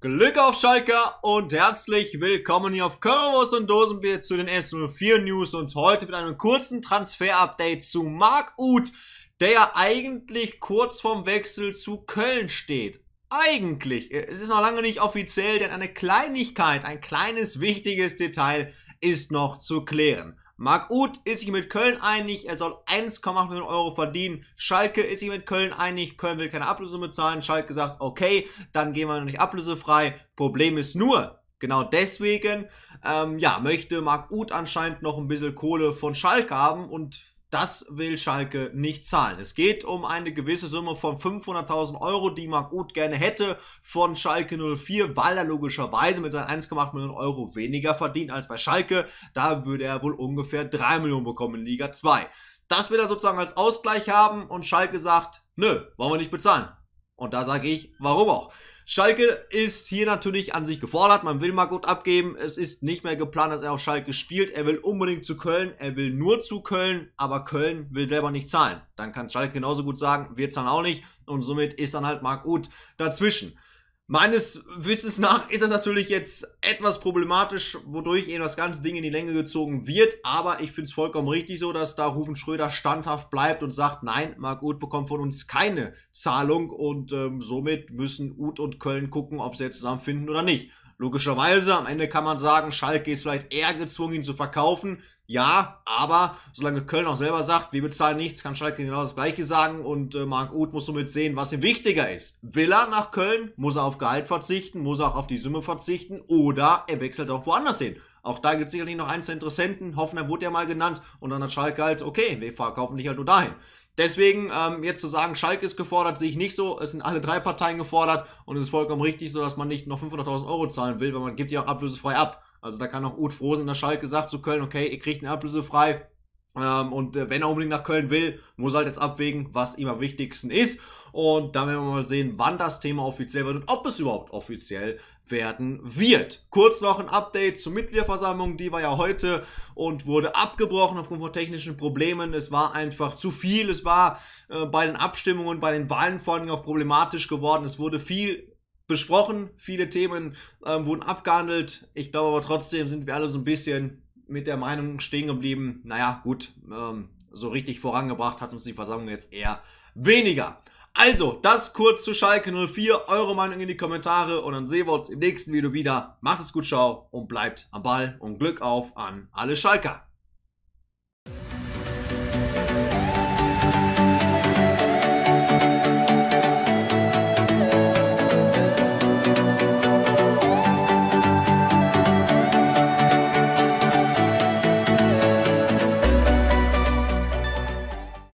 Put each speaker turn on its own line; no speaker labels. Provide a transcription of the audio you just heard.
Glück auf Schalke und herzlich willkommen hier auf Currywurst und Dosenbier zu den S04 News und heute mit einem kurzen Transfer-Update zu Marc Uth, der ja eigentlich kurz vorm Wechsel zu Köln steht. Eigentlich, äh, es ist noch lange nicht offiziell, denn eine Kleinigkeit, ein kleines wichtiges Detail ist noch zu klären. Marc Uth ist sich mit Köln einig, er soll 1,8 Millionen Euro verdienen. Schalke ist sich mit Köln einig, Köln will keine Ablöse bezahlen. Schalke sagt, okay, dann gehen wir noch nicht ablösefrei. Problem ist nur, genau deswegen, ähm, ja, möchte Marc Uth anscheinend noch ein bisschen Kohle von Schalke haben und das will Schalke nicht zahlen. Es geht um eine gewisse Summe von 500.000 Euro, die man gut gerne hätte von Schalke 04, weil er logischerweise mit seinen 1,8 Millionen Euro weniger verdient als bei Schalke. Da würde er wohl ungefähr 3 Millionen bekommen in Liga 2. Das will er sozusagen als Ausgleich haben und Schalke sagt, nö, wollen wir nicht bezahlen. Und da sage ich, warum auch? Schalke ist hier natürlich an sich gefordert. Man will Margot abgeben. Es ist nicht mehr geplant, dass er auf Schalke spielt. Er will unbedingt zu Köln. Er will nur zu Köln. Aber Köln will selber nicht zahlen. Dann kann Schalke genauso gut sagen, wir zahlen auch nicht. Und somit ist dann halt Margot dazwischen. Meines Wissens nach ist das natürlich jetzt etwas problematisch, wodurch eben das ganze Ding in die Länge gezogen wird. Aber ich finde es vollkommen richtig so, dass da Rufen Schröder standhaft bleibt und sagt, nein, Marc Uth bekommt von uns keine Zahlung. Und ähm, somit müssen Uth und Köln gucken, ob sie jetzt zusammenfinden oder nicht. Logischerweise, am Ende kann man sagen, Schalke ist vielleicht eher gezwungen, ihn zu verkaufen. Ja, aber solange Köln auch selber sagt, wir bezahlen nichts, kann Schalke genau das Gleiche sagen und äh, Marc Uth muss somit sehen, was ihm wichtiger ist. Will er nach Köln, muss er auf Gehalt verzichten, muss er auch auf die Summe verzichten oder er wechselt auch woanders hin. Auch da gibt es sicherlich noch einzelne Interessenten. Hoffenheim wurde ja mal genannt. Und dann hat Schalke halt, okay, wir verkaufen dich halt nur dahin. Deswegen ähm, jetzt zu sagen, Schalke ist gefordert, sehe ich nicht so. Es sind alle drei Parteien gefordert und es ist vollkommen richtig so, dass man nicht noch 500.000 Euro zahlen will, weil man gibt ja auch ablösefrei ab. Also da kann auch Ut froh sein, dass Schalke sagt zu Köln, okay, ihr kriegt eine ablösefrei. Ähm, und äh, wenn er unbedingt nach Köln will, muss halt jetzt abwägen, was ihm am wichtigsten ist. Und dann werden wir mal sehen, wann das Thema offiziell wird und ob es überhaupt offiziell werden wird. Kurz noch ein Update zur Mitgliederversammlung, die war ja heute und wurde abgebrochen aufgrund von technischen Problemen. Es war einfach zu viel, es war äh, bei den Abstimmungen, bei den Wahlen vor allem auch problematisch geworden. Es wurde viel besprochen, viele Themen äh, wurden abgehandelt. Ich glaube aber trotzdem sind wir alle so ein bisschen mit der Meinung stehen geblieben, naja gut, ähm, so richtig vorangebracht hat uns die Versammlung jetzt eher weniger. Also, das kurz zu Schalke 04. Eure Meinung in die Kommentare und dann sehen wir uns im nächsten Video wieder. Macht es gut, ciao und bleibt am Ball und Glück auf an alle Schalker.